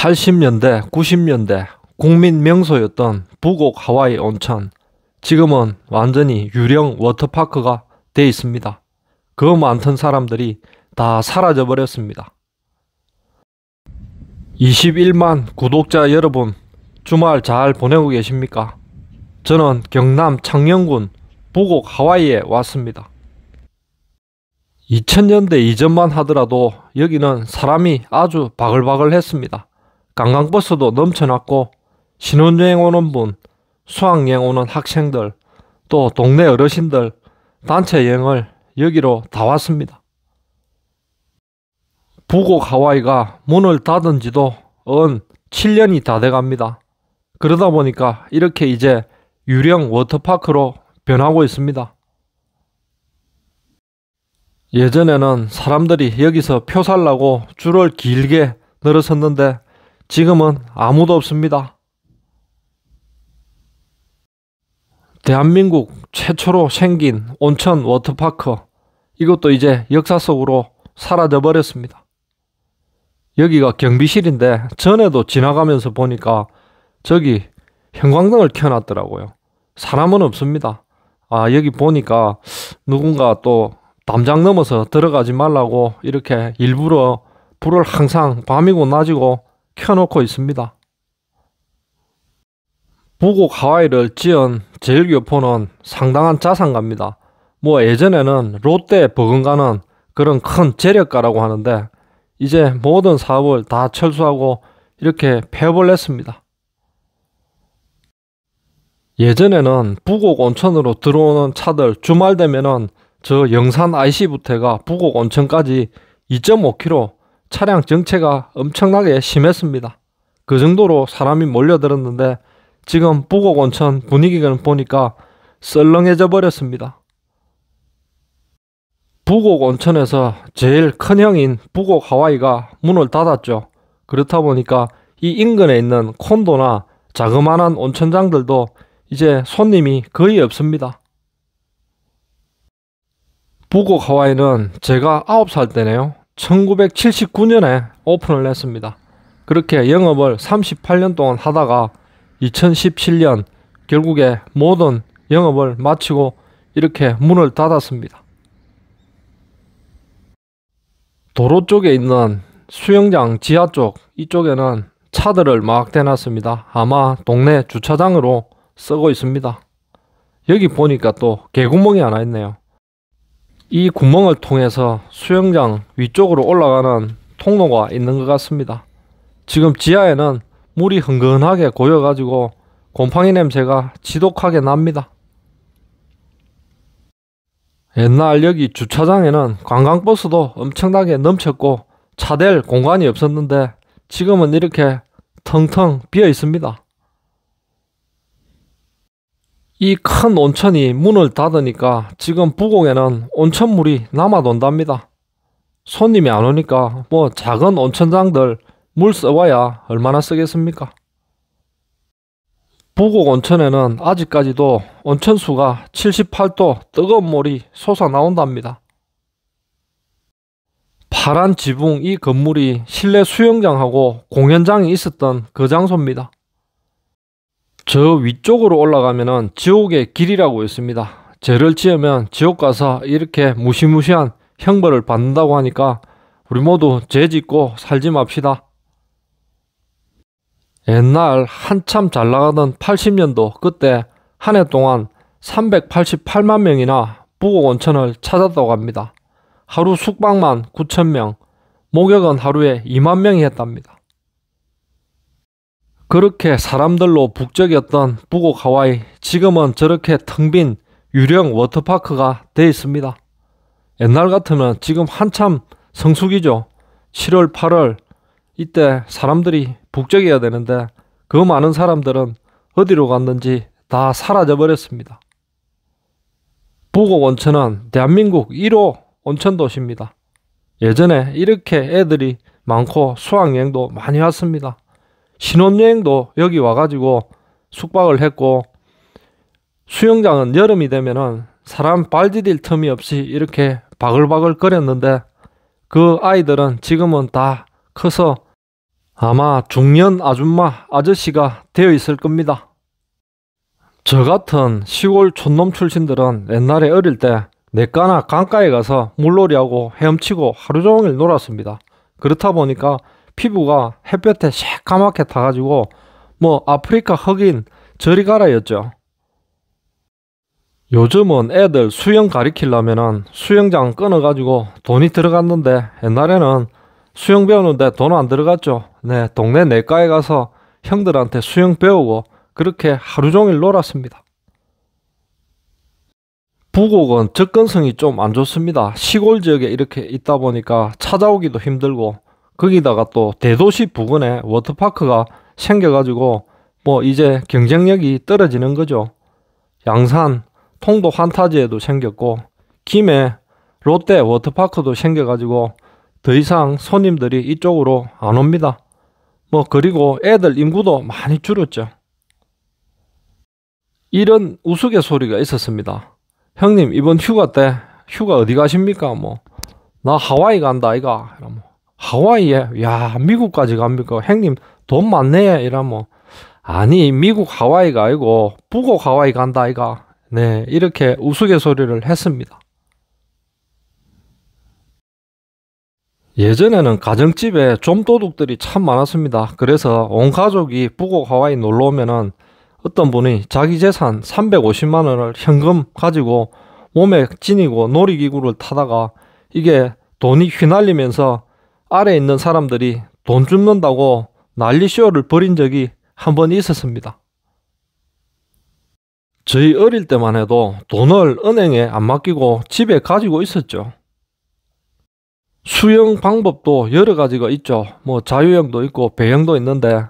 80년대, 90년대 국민 명소였던 북옥 하와이 온천. 지금은 완전히 유령 워터파크가 돼 있습니다. 그 많던 사람들이 다 사라져 버렸습니다. 21만 구독자 여러분, 주말 잘 보내고 계십니까? 저는 경남 창녕군 북옥 하와이에 왔습니다. 2000년대 이전만 하더라도 여기는 사람이 아주 바글바글 했습니다. 관광버스도 넘쳐났고 신혼여행 오는 분, 수학여행 오는 학생들, 또 동네 어르신들, 단체 여행을 여기로 다 왔습니다. 북옥 하와이가 문을 닫은 지도 언 7년이 다 돼갑니다. 그러다 보니까 이렇게 이제 유령 워터파크로 변하고 있습니다. 예전에는 사람들이 여기서 표 살라고 줄을 길게 늘어섰는데 지금은 아무도 없습니다. 대한민국 최초로 생긴 온천 워터파크 이것도 이제 역사 속으로 사라져 버렸습니다. 여기가 경비실인데 전에도 지나가면서 보니까 저기 형광등을 켜놨더라고요. 사람은 없습니다. 아 여기 보니까 누군가 또 담장 넘어서 들어가지 말라고 이렇게 일부러 불을 항상 밤이고 낮이고 켜놓고 있습니다. 부곡 하와이를 지은 제일교포는 상당한 자산가입니다. 뭐 예전에는 롯데 버금가는 그런 큰 재력가라고 하는데 이제 모든 사업을 다 철수하고 이렇게 폐업을 했습니다. 예전에는 부곡 온천으로 들어오는 차들 주말 되면은 저 영산 IC 부태가 부곡 온천까지 2.5km 차량 정체가 엄청나게 심했습니다. 그 정도로 사람이 몰려들었는데 지금 부곡 온천 분위기는 보니까 썰렁해져 버렸습니다. 부곡 온천에서 제일 큰 형인 부곡 하와이가 문을 닫았죠. 그렇다 보니까 이 인근에 있는 콘도나 자그마한 온천장들도 이제 손님이 거의 없습니다. 부곡 하와이는 제가 9살 때네요. 1979년에 오픈을 했습니다. 그렇게 영업을 38년 동안 하다가 2017년 결국에 모든 영업을 마치고 이렇게 문을 닫았습니다. 도로 쪽에 있는 수영장 지하 쪽 이쪽에는 차들을 막 대놨습니다. 아마 동네 주차장으로 쓰고 있습니다. 여기 보니까 또 개구멍이 하나 있네요. 이 구멍을 통해서 수영장 위쪽으로 올라가는 통로가 있는 것 같습니다. 지금 지하에는 물이 흥건하게 고여가지고 곰팡이 냄새가 지독하게 납니다. 옛날 여기 주차장에는 관광버스도 엄청나게 넘쳤고 차댈 공간이 없었는데 지금은 이렇게 텅텅 비어 있습니다. 이큰 온천이 문을 닫으니까 지금 부곡에는 온천물이 남아돈답니다. 손님이 안 오니까 뭐 작은 온천장들 물 써와야 얼마나 쓰겠습니까? 부곡 온천에는 아직까지도 온천수가 78도 뜨거운 물이 솟아나온답니다. 파란 지붕 이 건물이 실내 수영장하고 공연장이 있었던 그 장소입니다. 저 위쪽으로 올라가면은 지옥의 길이라고 있습니다. 죄를 지으면 지옥 가서 이렇게 무시무시한 형벌을 받는다고 하니까 우리 모두 죄 짓고 살지 맙시다. 옛날 한참 잘 나가던 80년도 그때 한 해 동안 388만 명이나 부곡 온천을 찾았다고 합니다. 하루 숙박만 9천 명, 목욕은 하루에 2만 명이 했답니다. 그렇게 사람들로 북적였던 북옥 하와이 지금은 저렇게 텅 빈 유령 워터파크가 돼 있습니다. 옛날 같으면 지금 한참 성수기죠. 7월 8월 이때 사람들이 북적여야 되는데 그 많은 사람들은 어디로 갔는지 다 사라져 버렸습니다. 북옥 온천은 대한민국 1호 온천 도시입니다. 예전에 이렇게 애들이 많고 수학여행도 많이 왔습니다. 신혼여행도 여기 와가지고 숙박을 했고 수영장은 여름이 되면은 사람 발 디딜 틈이 없이 이렇게 바글바글 거렸는데 그 아이들은 지금은 다 커서 아마 중년 아줌마 아저씨가 되어 있을 겁니다. 저 같은 시골 촌놈 출신들은 옛날에 어릴 때냇가나 강가에 가서 물놀이하고 헤엄치고 하루 종일 놀았습니다. 그렇다 보니까 피부가 햇볕에 새까맣게 타가지고 뭐 아프리카 흑인 저리 가라였죠. 요즘은 애들 수영 가리키려면 수영장 끊어가지고 돈이 들어갔는데 옛날에는 수영 배우는데 돈 안 들어갔죠. 네, 동네 내과에 가서 형들한테 수영 배우고 그렇게 하루 종일 놀았습니다. 부곡은 접근성이 좀 안 좋습니다. 시골 지역에 이렇게 있다 보니까 찾아오기도 힘들고 거기다가 또 대도시 부근에 워터파크가 생겨가지고 뭐 이제 경쟁력이 떨어지는 거죠. 양산, 통도 환타지에도 생겼고 김해 롯데 워터파크도 생겨가지고 더 이상 손님들이 이쪽으로 안 옵니다. 뭐 그리고 애들 인구도 많이 줄었죠. 이런 우스갯소리가 있었습니다. 형님 이번 휴가 때 휴가 어디 가십니까? 뭐나 하와이 간다 이가 하와이에 야 미국까지 갑니까? 형님 돈 많네 이러면 아니 미국 하와이가 아니고 북옥 하와이 간다 이가 네 이렇게 우스갯소리를 했습니다. 예전에는 가정집에 좀도둑들이 참 많았습니다. 그래서 온 가족이 북옥 하와이 놀러 오면은 어떤 분이 자기 재산 350만 원을 현금 가지고 몸에 지니고 놀이기구를 타다가 이게 돈이 휘날리면서 아래에 있는 사람들이 돈 줍는다고 난리쇼를 벌인 적이 한 번 있었습니다. 저희 어릴 때만 해도 돈을 은행에 안 맡기고 집에 가지고 있었죠. 수영 방법도 여러 가지가 있죠. 뭐 자유형도 있고 배영도 있는데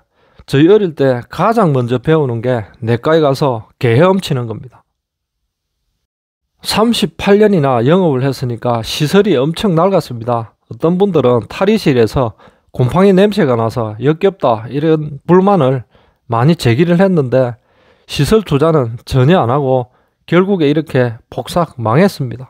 저희 어릴 때 가장 먼저 배우는 게 내과에 가서 개 헤엄치는 겁니다. 38년이나 영업을 했으니까 시설이 엄청 낡았습니다. 어떤 분들은 탈의실에서 곰팡이 냄새가 나서 역겹다 이런 불만을 많이 제기를 했는데 시설 투자는 전혀 안 하고 결국에 이렇게 폭삭 망했습니다.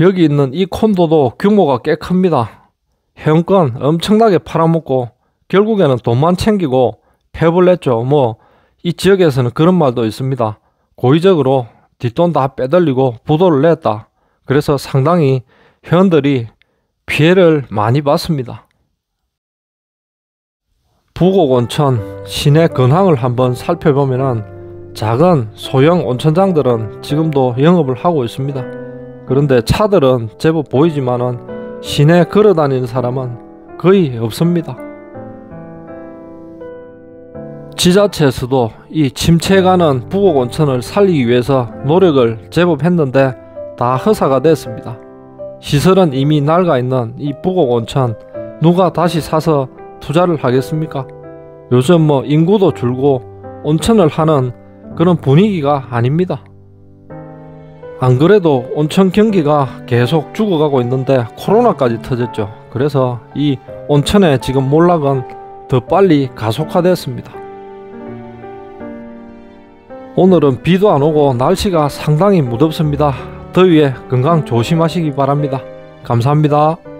여기 있는 이 콘도도 규모가 꽤 큽니다. 회원권 엄청나게 팔아먹고 결국에는 돈만 챙기고 폐불 냈죠. 뭐 이 지역에서는 그런 말도 있습니다. 고의적으로 뒷돈 다 빼돌리고 부도를 냈다. 그래서 상당히 회원들이 피해를 많이 봤습니다. 부곡 온천 시내 근황을 한번 살펴보면 작은 소형 온천장들은 지금도 영업을 하고 있습니다. 그런데 차들은 제법 보이지만 시내 걸어 다니는 사람은 거의 없습니다. 지자체에서도 이 침체가는 부곡 온천을 살리기 위해서 노력을 제법 했는데 다 허사가 됐습니다. 시설은 이미 낡아 있는 이 부곡 온천 누가 다시 사서 투자를 하겠습니까? 요즘 뭐 인구도 줄고 온천을 하는 그런 분위기가 아닙니다. 안 그래도 온천 경기가 계속 죽어가고 있는데 코로나까지 터졌죠. 그래서 이 온천의 지금 몰락은 더 빨리 가속화됐습니다. 오늘은 비도 안 오고 날씨가 상당히 무덥습니다. 더위에 건강 조심하시기 바랍니다. 감사합니다.